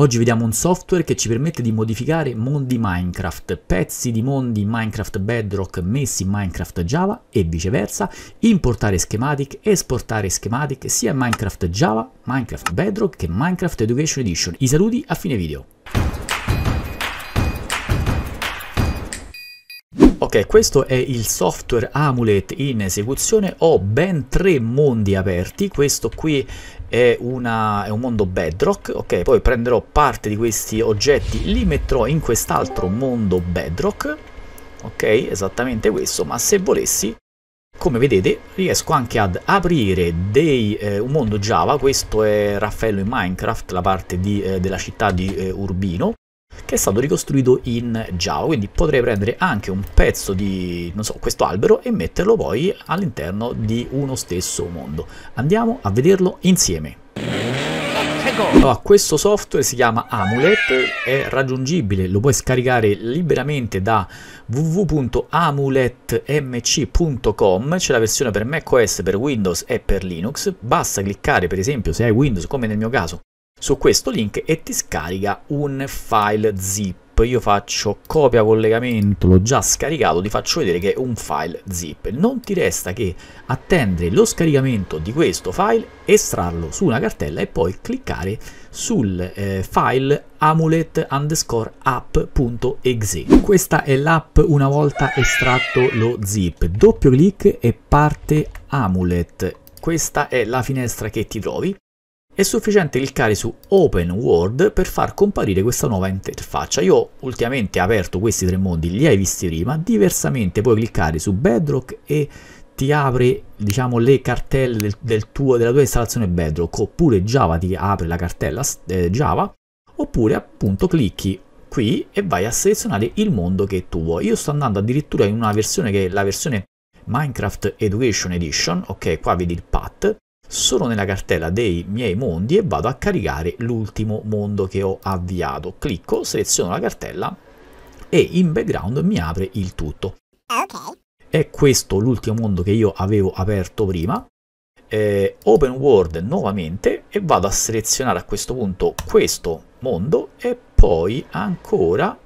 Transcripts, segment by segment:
Oggi vediamo un software che ci permette di modificare mondi Minecraft, pezzi di mondi Minecraft Bedrock messi in Minecraft Java e viceversa, importare schematic, esportare schematic sia in Minecraft Java, Minecraft Bedrock che Minecraft Education Edition. I saluti a fine video. Ok, questo è il software Amulet in esecuzione, ho ben tre mondi aperti, questo qui è, una, è un mondo bedrock, ok, poi prenderò parte di questi oggetti, li metterò in quest'altro mondo bedrock, ok, esattamente questo, ma se volessi come vedete riesco anche ad aprire dei, eh, un mondo Java, questo è Raffaello in Minecraft, la parte di, eh, della città di eh, Urbino, che è stato ricostruito in Java, quindi potrei prendere anche un pezzo di, so, questo albero e metterlo poi all'interno di uno stesso mondo. Andiamo a vederlo insieme. Allora, questo software si chiama Amulet, è raggiungibile, lo puoi scaricare liberamente da www.amuletmc.com, c'è la versione per macOS, per Windows e per Linux, basta cliccare per esempio se hai Windows come nel mio caso su questo link e ti scarica un file zip io faccio copia collegamento, l'ho già scaricato, ti faccio vedere che è un file zip. Non ti resta che attendere lo scaricamento di questo file, estrarlo su una cartella e poi cliccare sul eh, file amulet underscore app.exe. Questa è l'app una volta estratto lo zip. Doppio clic e parte amulet. Questa è la finestra che ti trovi. È sufficiente cliccare su Open World per far comparire questa nuova interfaccia. Io ultimamente ho aperto questi tre mondi, li hai visti prima, diversamente puoi cliccare su Bedrock e ti apre diciamo, le cartelle del, del tuo, della tua installazione Bedrock, oppure Java ti apre la cartella eh, Java, oppure appunto clicchi qui e vai a selezionare il mondo che tu vuoi. Io sto andando addirittura in una versione che è la versione Minecraft Education Edition, ok qua vedi il path, sono nella cartella dei miei mondi e vado a caricare l'ultimo mondo che ho avviato. Clicco, seleziono la cartella e in background mi apre il tutto. Okay. È questo l'ultimo mondo che io avevo aperto prima. Eh, open World nuovamente e vado a selezionare a questo punto questo mondo e poi ancora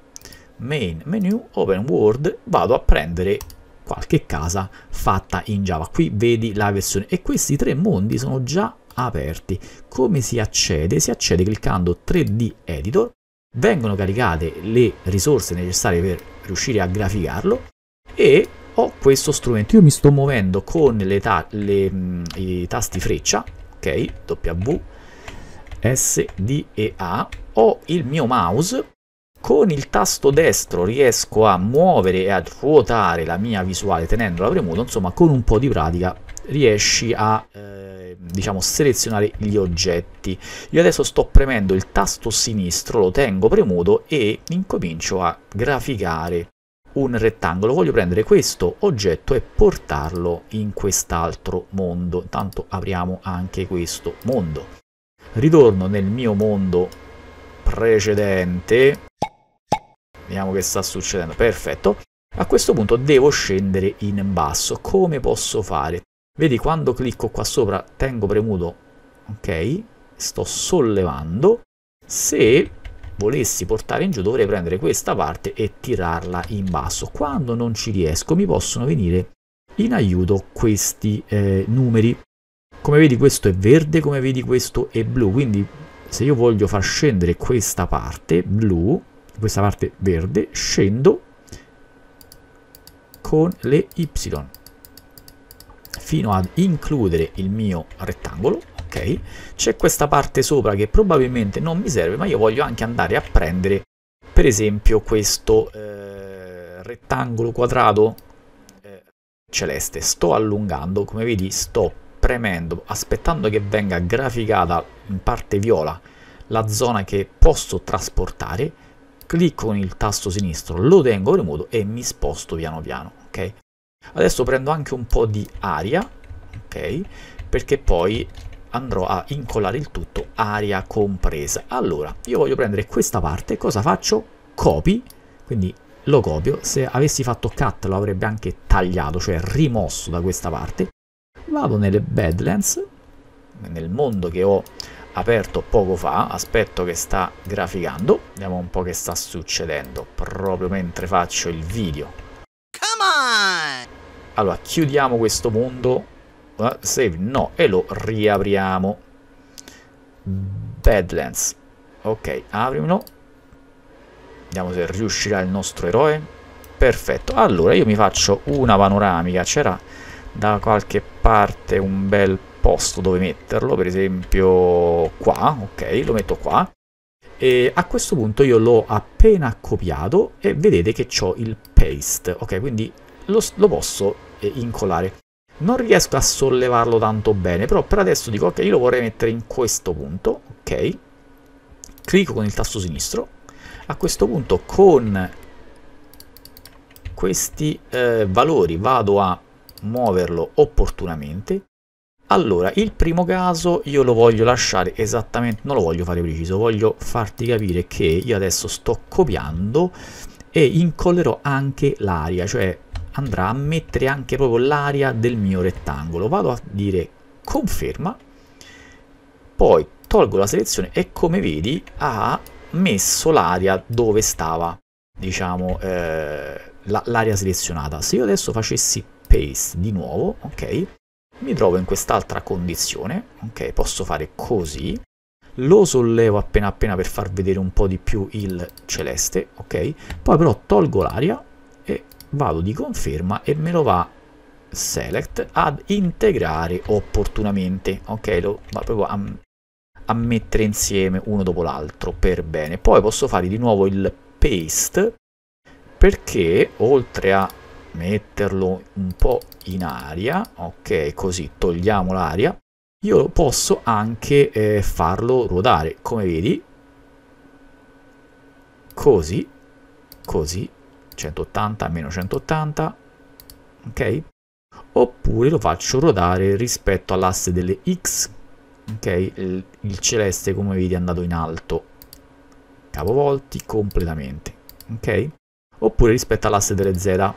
Main Menu Open World vado a prendere qualche casa fatta in Java. Qui vedi la versione e questi tre mondi sono già aperti. Come si accede? Si accede cliccando 3D Editor, vengono caricate le risorse necessarie per riuscire a graficarlo e ho questo strumento. Io mi sto muovendo con le ta le, mm, i tasti freccia, ok, W, S, D e A, ho il mio mouse con il tasto destro riesco a muovere e a ruotare la mia visuale tenendola premuta, insomma con un po' di pratica riesci a eh, diciamo selezionare gli oggetti io adesso sto premendo il tasto sinistro lo tengo premuto e incomincio a graficare un rettangolo voglio prendere questo oggetto e portarlo in quest'altro mondo intanto apriamo anche questo mondo ritorno nel mio mondo precedente Vediamo che sta succedendo. Perfetto. A questo punto devo scendere in basso. Come posso fare? Vedi, quando clicco qua sopra, tengo premuto, ok, sto sollevando. Se volessi portare in giù, dovrei prendere questa parte e tirarla in basso. Quando non ci riesco, mi possono venire in aiuto questi eh, numeri. Come vedi questo è verde, come vedi questo è blu, quindi se io voglio far scendere questa parte blu, questa parte verde, scendo con le Y fino ad includere il mio rettangolo, ok? C'è questa parte sopra che probabilmente non mi serve, ma io voglio anche andare a prendere, per esempio, questo eh, rettangolo quadrato eh, celeste. Sto allungando, come vedi, sto premendo, aspettando che venga graficata in parte viola la zona che posso trasportare clicco con il tasto sinistro, lo tengo premuto e mi sposto piano piano, ok? Adesso prendo anche un po' di aria, ok? Perché poi andrò a incollare il tutto aria compresa. Allora, io voglio prendere questa parte, cosa faccio? Copy, quindi lo copio, se avessi fatto cut lo avrebbe anche tagliato, cioè rimosso da questa parte. Vado nelle Badlands, nel mondo che ho aperto poco fa, aspetto che sta graficando, vediamo un po' che sta succedendo proprio mentre faccio il video. Come on! Allora, chiudiamo questo mondo, uh, eh, save no, e lo riapriamo. Badlands, ok, aprimelo. Vediamo se riuscirà il nostro eroe. Perfetto, allora io mi faccio una panoramica, c'era da qualche parte un bel po' posto dove metterlo, per esempio qua, ok, lo metto qua. E a questo punto io l'ho appena copiato e vedete che ho il paste, ok, quindi lo, lo posso eh, incolare. Non riesco a sollevarlo tanto bene, però per adesso dico ok, io lo vorrei mettere in questo punto, ok. Clicco con il tasto sinistro. A questo punto con questi eh, valori vado a muoverlo opportunamente allora, il primo caso io lo voglio lasciare esattamente, non lo voglio fare preciso, voglio farti capire che io adesso sto copiando e incollerò anche l'aria, cioè andrà a mettere anche proprio l'aria del mio rettangolo. Vado a dire conferma, poi tolgo la selezione e come vedi ha messo l'aria dove stava, diciamo, eh, l'aria la, selezionata. Se io adesso facessi paste di nuovo, ok, mi trovo in quest'altra condizione, ok, posso fare così, lo sollevo appena appena per far vedere un po' di più il celeste, ok, poi però tolgo l'aria e vado di conferma e me lo va select ad integrare opportunamente, ok, lo va proprio a, a mettere insieme uno dopo l'altro per bene, poi posso fare di nuovo il paste perché oltre a metterlo un po' in aria, ok, così togliamo l'aria, io posso anche eh, farlo ruotare, come vedi, così, così, 180 meno 180, ok? Oppure lo faccio ruotare rispetto all'asse delle X, ok? Il, il celeste, come vedi, è andato in alto, capovolti completamente, ok? Oppure rispetto all'asse delle Z,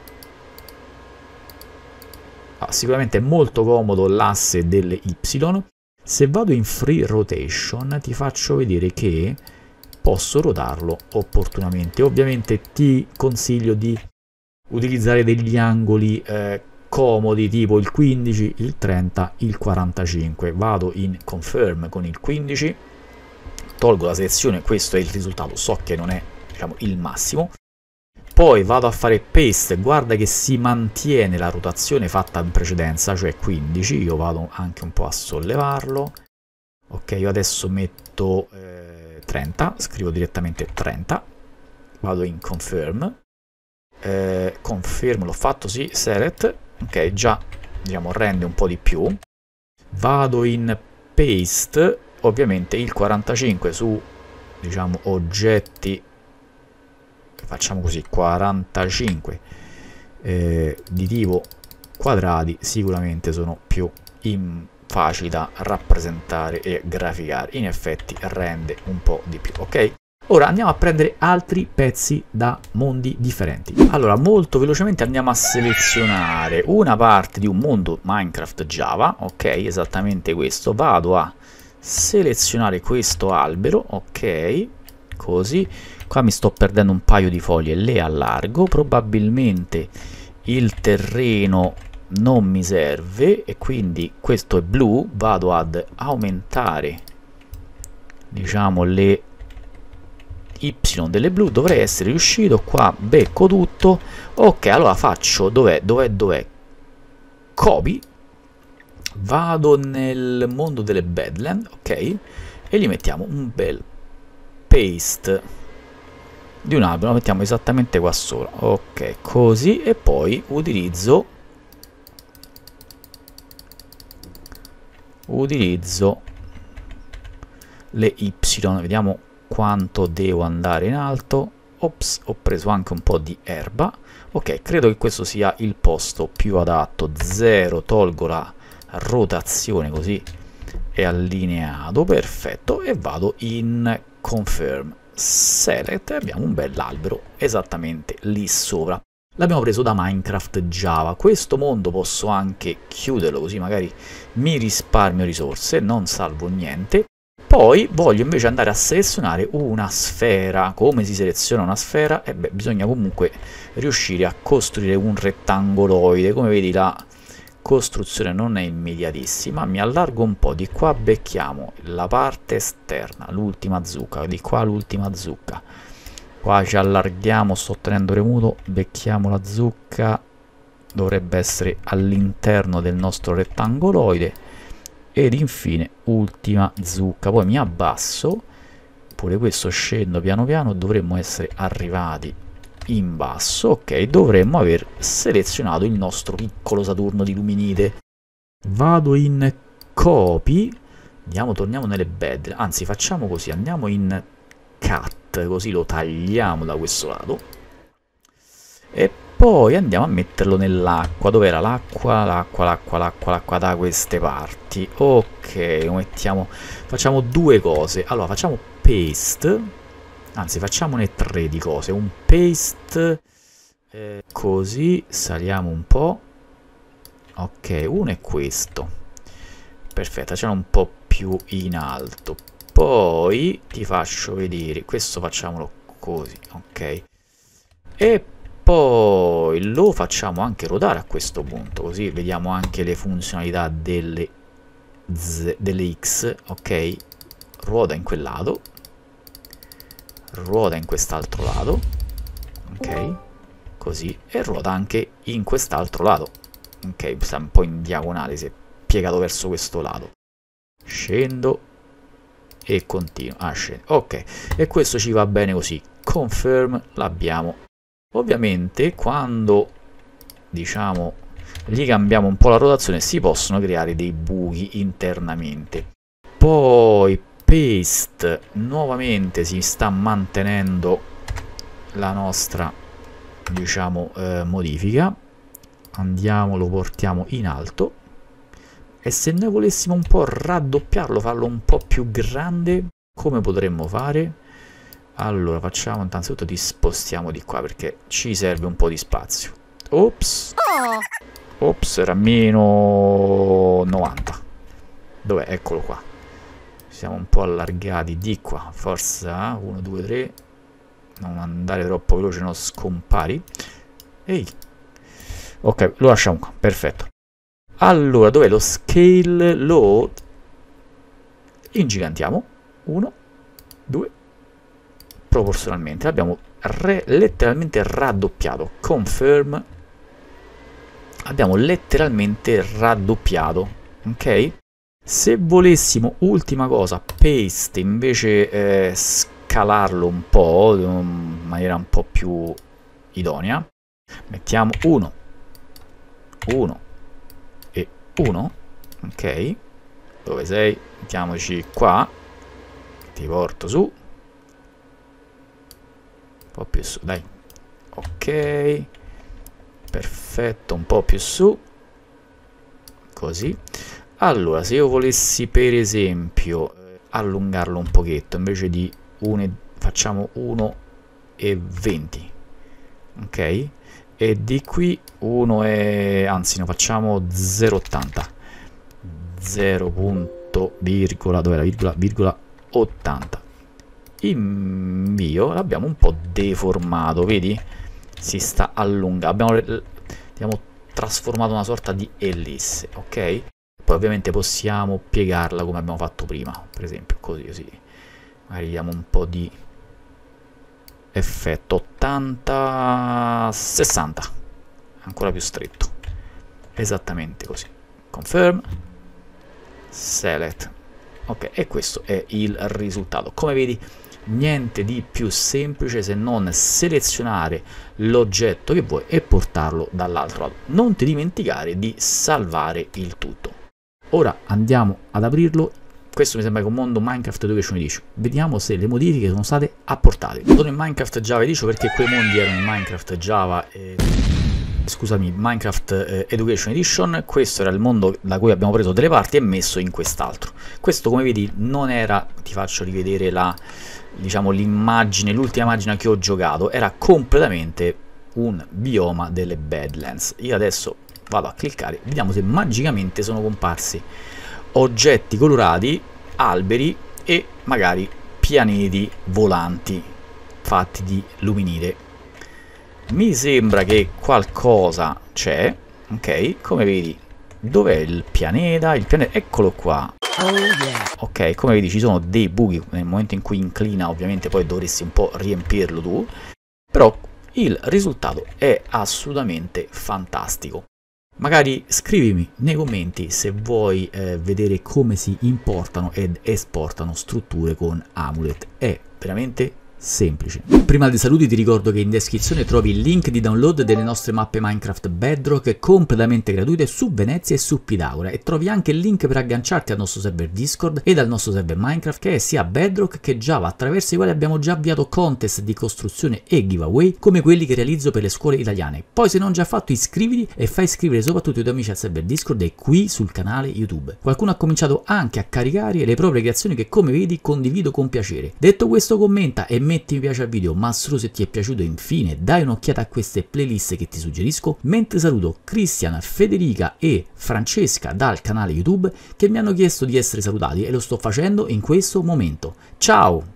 Ah, sicuramente è molto comodo l'asse delle Y. Se vado in free rotation ti faccio vedere che posso rotarlo opportunamente. Ovviamente ti consiglio di utilizzare degli angoli eh, comodi tipo il 15, il 30, il 45. Vado in confirm con il 15, tolgo la selezione, questo è il risultato, so che non è diciamo, il massimo poi vado a fare paste, guarda che si mantiene la rotazione fatta in precedenza, cioè 15, io vado anche un po' a sollevarlo, ok, io adesso metto eh, 30, scrivo direttamente 30, vado in confirm, eh, confirm l'ho fatto, sì, select, ok, già diciamo rende un po' di più, vado in paste, ovviamente il 45 su diciamo oggetti facciamo così 45 eh, di tipo quadrati sicuramente sono più facili da rappresentare e graficare in effetti rende un po' di più ok Ora andiamo a prendere altri pezzi da mondi differenti. Allora, molto velocemente andiamo a selezionare una parte di un mondo Minecraft Java, ok, esattamente questo. Vado a selezionare questo albero, ok, così qua mi sto perdendo un paio di foglie le allargo probabilmente il terreno non mi serve e quindi questo è blu vado ad aumentare diciamo le y delle blu dovrei essere riuscito qua becco tutto ok allora faccio dov'è dov'è dov'è Kobe vado nel mondo delle Badland ok e gli mettiamo un bel paste di un albero, lo mettiamo esattamente qua sopra, ok, così, e poi utilizzo utilizzo le y vediamo quanto devo andare in alto ops ho preso anche un po di erba ok credo che questo sia il posto più adatto 0 tolgo la rotazione così è allineato perfetto e vado in confirm select e abbiamo un bell'albero esattamente lì sopra. L'abbiamo preso da Minecraft Java. Questo mondo posso anche chiuderlo così magari mi risparmio risorse, non salvo niente. Poi voglio invece andare a selezionare una sfera. Come si seleziona una sfera? e eh beh, bisogna comunque riuscire a costruire un rettangoloide. Come vedi la costruzione non è immediatissima, mi allargo un po', di qua becchiamo la parte esterna, l'ultima zucca, di qua l'ultima zucca, qua ci allarghiamo, sto tenendo premuto, becchiamo la zucca, dovrebbe essere all'interno del nostro rettangoloide, ed infine ultima zucca, poi mi abbasso, pure questo scendo piano piano, dovremmo essere arrivati in basso, ok, dovremmo aver selezionato il nostro piccolo Saturno di Luminite. Vado in copy, andiamo, torniamo nelle bed, anzi facciamo così, andiamo in cut, così lo tagliamo da questo lato. E poi andiamo a metterlo nell'acqua, dove era l'acqua, l'acqua, l'acqua, l'acqua, l'acqua da queste parti. Ok, mettiamo, facciamo due cose. Allora, facciamo paste anzi facciamone tre di cose, un paste, eh, così saliamo un po', ok, uno è questo, perfetto, facciamo un po' più in alto, poi ti faccio vedere, questo facciamolo così, ok, e poi lo facciamo anche rodare a questo punto, così vediamo anche le funzionalità delle, z, delle X, ok, ruota in quel lato, ruota in quest'altro lato, ok? Mm. Così, e ruota anche in quest'altro lato, ok? Sta un po' in diagonale, si è piegato verso questo lato. Scendo e continuo ah, scendo. Ok, e questo ci va bene così. Confirm l'abbiamo. Ovviamente quando, diciamo, gli cambiamo un po' la rotazione si possono creare dei buchi internamente. Poi paste nuovamente si sta mantenendo la nostra diciamo eh, modifica andiamo lo portiamo in alto e se noi volessimo un po' raddoppiarlo farlo un po' più grande come potremmo fare allora facciamo intanto ti spostiamo di qua perché ci serve un po' di spazio ops oh. ops era meno 90 dov'è eccolo qua siamo un po' allargati di qua forza 1 2 3 non andare troppo veloce non scompari ehi ok lo lasciamo qua perfetto allora dov'è lo scale lo ingigantiamo 1 2 proporzionalmente abbiamo letteralmente raddoppiato confirm abbiamo letteralmente raddoppiato ok se volessimo, ultima cosa, paste, invece eh, scalarlo un po', in maniera un po' più idonea, mettiamo 1, 1 e 1, ok, dove sei? Mettiamoci qua, ti porto su, un po' più su, dai, ok, perfetto, un po' più su, così, allora, se io volessi per esempio eh, allungarlo un pochetto, invece di 1, facciamo 1 e 20, ok? E di qui 1 e... anzi no, facciamo 0,80. 0. Virgola, dov'è la virgola? Virgola 80. Invio, l'abbiamo un po' deformato, vedi? Si sta allungando. Abbiamo, abbiamo trasformato una sorta di ellisse, ok? poi ovviamente possiamo piegarla come abbiamo fatto prima per esempio così così magari diamo un po' di effetto 80 60 ancora più stretto esattamente così confirm select ok e questo è il risultato come vedi niente di più semplice se non selezionare l'oggetto che vuoi e portarlo dall'altro lato non ti dimenticare di salvare il tutto Ora andiamo ad aprirlo questo mi sembra che un mondo Minecraft 2.11 vediamo se le modifiche sono state apportate sono in Minecraft Java 10 perché quei mondi erano in Minecraft Java e... scusami Minecraft eh, Education Edition questo era il mondo da cui abbiamo preso delle parti e messo in quest'altro questo come vedi non era ti faccio rivedere la diciamo l'immagine l'ultima immagine che ho giocato era completamente un bioma delle Badlands io adesso vado a cliccare vediamo se magicamente sono comparsi oggetti colorati alberi e magari pianeti volanti fatti di luminite mi sembra che qualcosa c'è ok come vedi dov'è il pianeta il pianeta eccolo qua Ok, come vedi ci sono dei buchi nel momento in cui inclina, ovviamente poi dovresti un po' riempirlo tu, però il risultato è assolutamente fantastico. Magari scrivimi nei commenti se vuoi eh, vedere come si importano ed esportano strutture con Amulet. È veramente semplice. Prima dei saluti ti ricordo che in descrizione trovi il link di download delle nostre mappe Minecraft Bedrock completamente gratuite su Venezia e su Pitagora e trovi anche il link per agganciarti al nostro server Discord e al nostro server Minecraft che è sia Bedrock che Java attraverso i quali abbiamo già avviato contest di costruzione e giveaway come quelli che realizzo per le scuole italiane. Poi se non già fatto iscriviti e fai iscrivere soprattutto i tuoi amici al server Discord e qui sul canale YouTube. Qualcuno ha cominciato anche a caricare le proprie creazioni che come vedi condivido con piacere. Detto questo commenta e metti metti mi piace al video, ma solo se ti è piaciuto infine dai un'occhiata a queste playlist che ti suggerisco, mentre saluto Cristian, Federica e Francesca dal canale YouTube che mi hanno chiesto di essere salutati e lo sto facendo in questo momento. Ciao!